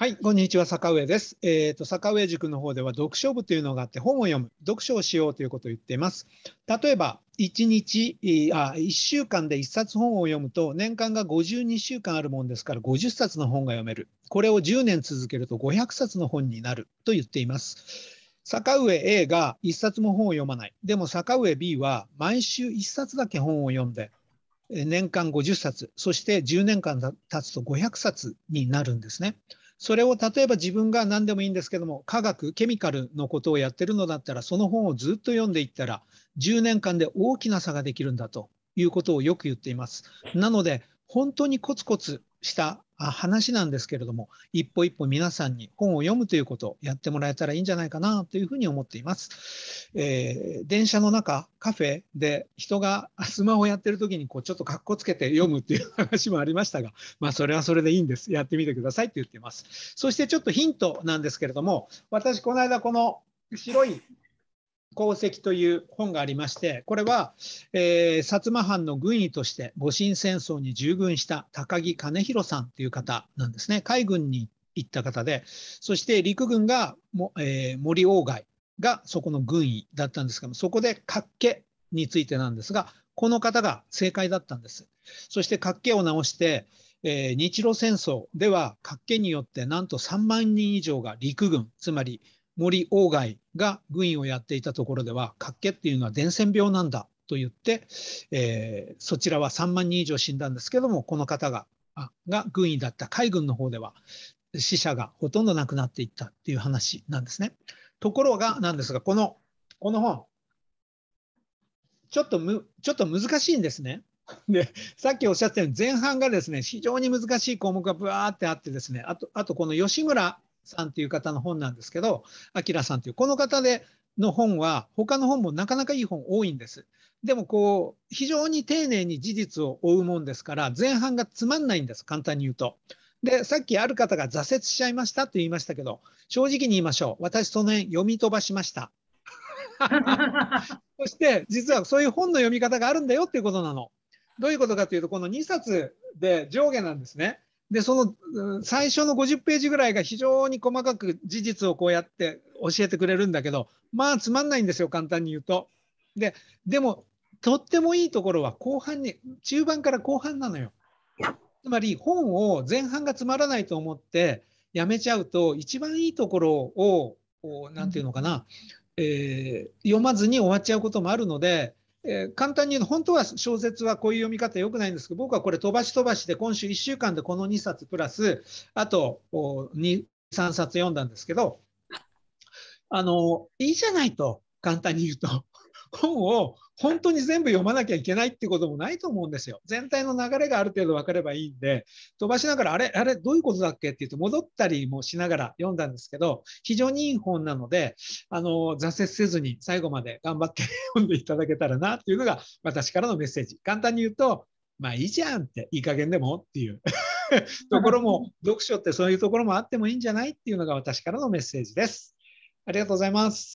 はい、こんにちは、坂上です。えっ、ー、と、坂上塾の方では読書部というのがあって、本を読む、読書をしようということを言っています。例えば、1日、あ1週間で1冊本を読むと、年間が52週間あるもんですから、50冊の本が読める。これを10年続けると500冊の本になると言っています。坂上 A が1冊も本を読まない。でも坂上 B は毎週1冊だけ本を読んで、年間50冊、そして10年間経つと500冊になるんですね。それを例えば自分が何でもいいんですけども科学ケミカルのことをやってるのだったらその本をずっと読んでいったら10年間で大きな差ができるんだということをよく言っています。なので本当にコツコツした話なんですけれども一歩一歩皆さんに本を読むということをやってもらえたらいいんじゃないかなというふうに思っています。えー、電車の中カフェで人がスマホやってる時にこうちょっとかっこつけて読むっていう話もありましたが、まあ、それはそれでいいんですやってみてくださいって言ってます。そしてちょっとヒントなんですけれども私この間この白い功績という本がありましてこれは、えー、薩摩藩の軍医として戊辰戦争に従軍した高木兼弘さんという方なんですね海軍に行った方でそして陸軍がも、えー、森鴎外がそこの軍医だったんですけどもそこで角家についてなんですがこの方が正解だったんですそして角気を直してえー、日露戦争では、各気によってなんと3万人以上が陸軍、つまり森鴎外が軍医をやっていたところでは「脚気っていうのは伝染病なんだ」と言って、えー、そちらは3万人以上死んだんですけどもこの方がが軍医だった海軍の方では死者がほとんどなくなっていったっていう話なんですね。ところがなんですがこのこの本ちょっとむちょっと難しいんですね。でさっきおっしゃったように前半がですね非常に難しい項目がぶわーってあってですねあとあとこの吉村さんっていう方の本なんですけど、あきらさんという、この方での本は、他の本もなかなかいい本多いんです。でもこう、非常に丁寧に事実を追うもんですから、前半がつまんないんです、簡単に言うと。で、さっきある方が挫折しちゃいましたって言いましたけど、正直に言いましょう。私、その辺読み飛ばしました。そして、実はそういう本の読み方があるんだよっていうことなの。どういうことかというと、この2冊で上下なんですね。でその最初の50ページぐらいが非常に細かく事実をこうやって教えてくれるんだけどまあつまんないんですよ簡単に言うと。ででもとってもいいところは後半に中盤から後半なのよ。つまり本を前半がつまらないと思ってやめちゃうと一番いいところを何て言うのかな、えー、読まずに終わっちゃうこともあるのでえー、簡単に言うと、本当は小説はこういう読み方良くないんですけど、僕はこれ飛ばし飛ばしで今週1週間でこの2冊プラス、あと2、3冊読んだんですけど、あの、いいじゃないと、簡単に言うと。本を本当に全部読まなきゃいけないってこともないと思うんですよ。全体の流れがある程度分かればいいんで、飛ばしながら、あれ、あれ、どういうことだっけって言って戻ったりもしながら読んだんですけど、非常にいい本なので、あの、挫折せずに最後まで頑張って読んでいただけたらなっていうのが私からのメッセージ。簡単に言うと、まあいいじゃんって、いい加減でもっていう ところも、読書ってそういうところもあってもいいんじゃないっていうのが私からのメッセージです。ありがとうございます。